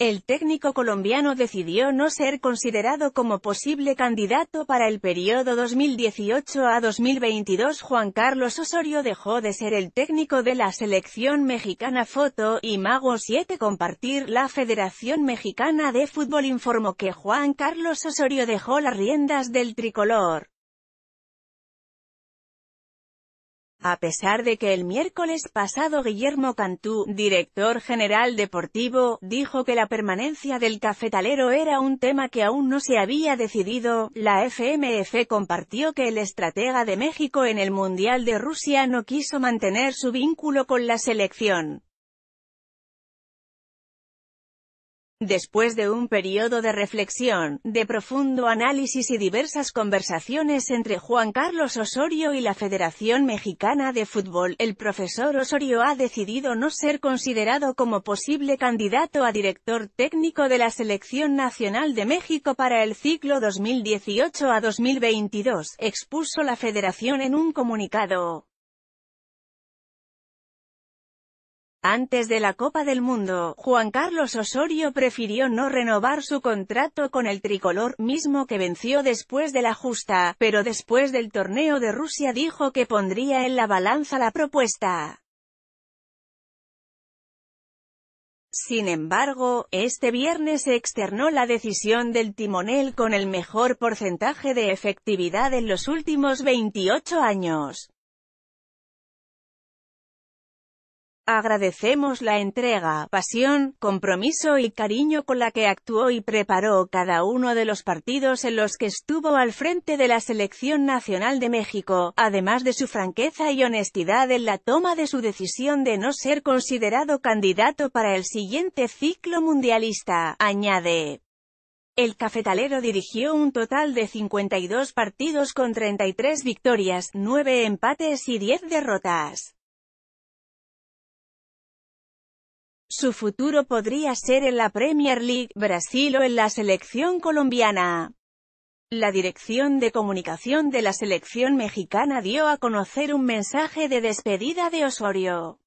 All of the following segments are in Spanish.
El técnico colombiano decidió no ser considerado como posible candidato para el periodo 2018 a 2022. Juan Carlos Osorio dejó de ser el técnico de la selección mexicana Foto y Mago 7 Compartir La Federación Mexicana de Fútbol informó que Juan Carlos Osorio dejó las riendas del tricolor. A pesar de que el miércoles pasado Guillermo Cantú, director general deportivo, dijo que la permanencia del cafetalero era un tema que aún no se había decidido, la FMF compartió que el estratega de México en el Mundial de Rusia no quiso mantener su vínculo con la selección. Después de un periodo de reflexión, de profundo análisis y diversas conversaciones entre Juan Carlos Osorio y la Federación Mexicana de Fútbol, el profesor Osorio ha decidido no ser considerado como posible candidato a director técnico de la Selección Nacional de México para el ciclo 2018 a 2022, expuso la federación en un comunicado. Antes de la Copa del Mundo, Juan Carlos Osorio prefirió no renovar su contrato con el tricolor, mismo que venció después de la justa, pero después del torneo de Rusia dijo que pondría en la balanza la propuesta. Sin embargo, este viernes se externó la decisión del timonel con el mejor porcentaje de efectividad en los últimos 28 años. Agradecemos la entrega, pasión, compromiso y cariño con la que actuó y preparó cada uno de los partidos en los que estuvo al frente de la Selección Nacional de México, además de su franqueza y honestidad en la toma de su decisión de no ser considerado candidato para el siguiente ciclo mundialista, añade. El cafetalero dirigió un total de 52 partidos con 33 victorias, 9 empates y 10 derrotas. Su futuro podría ser en la Premier League Brasil o en la selección colombiana. La Dirección de Comunicación de la Selección Mexicana dio a conocer un mensaje de despedida de Osorio.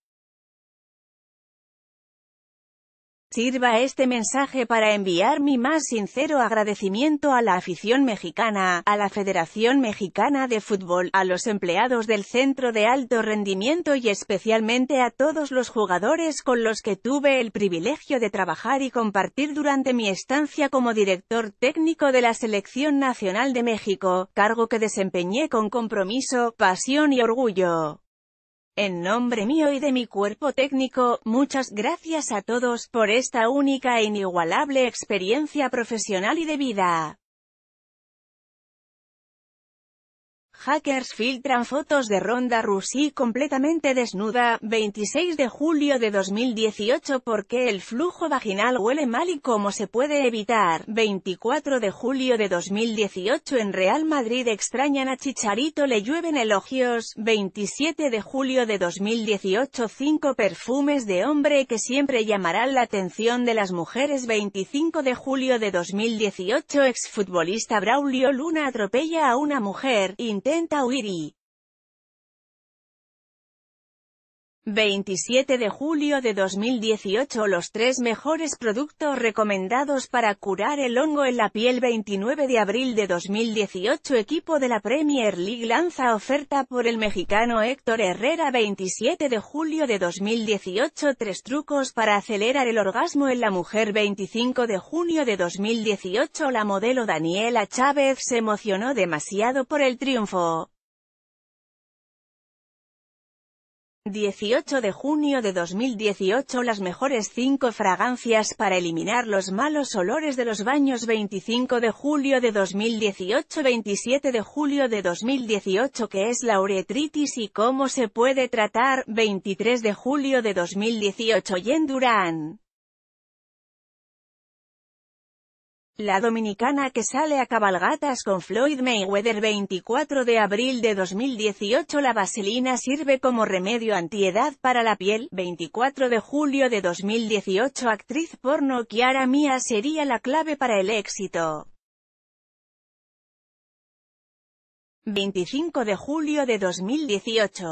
Sirva este mensaje para enviar mi más sincero agradecimiento a la afición mexicana, a la Federación Mexicana de Fútbol, a los empleados del Centro de Alto Rendimiento y especialmente a todos los jugadores con los que tuve el privilegio de trabajar y compartir durante mi estancia como director técnico de la Selección Nacional de México, cargo que desempeñé con compromiso, pasión y orgullo. En nombre mío y de mi cuerpo técnico, muchas gracias a todos por esta única e inigualable experiencia profesional y de vida. hackers filtran fotos de Ronda Rousey completamente desnuda, 26 de julio de 2018 porque el flujo vaginal huele mal y cómo se puede evitar, 24 de julio de 2018 en Real Madrid extrañan a Chicharito le llueven elogios, 27 de julio de 2018 5 perfumes de hombre que siempre llamarán la atención de las mujeres 25 de julio de 2018 exfutbolista Braulio Luna atropella a una mujer, intenta センタ・ーウィリー。27 de julio de 2018 Los tres mejores productos recomendados para curar el hongo en la piel 29 de abril de 2018 Equipo de la Premier League lanza oferta por el mexicano Héctor Herrera 27 de julio de 2018 Tres trucos para acelerar el orgasmo en la mujer 25 de junio de 2018 La modelo Daniela Chávez se emocionó demasiado por el triunfo 18 de junio de 2018 Las mejores 5 fragancias para eliminar los malos olores de los baños 25 de julio de 2018 27 de julio de 2018 ¿Qué es la uretritis y cómo se puede tratar? 23 de julio de 2018 Yen Durán La dominicana que sale a cabalgatas con Floyd Mayweather 24 de abril de 2018 La vaselina sirve como remedio antiedad para la piel 24 de julio de 2018 Actriz porno Kiara Mía sería la clave para el éxito 25 de julio de 2018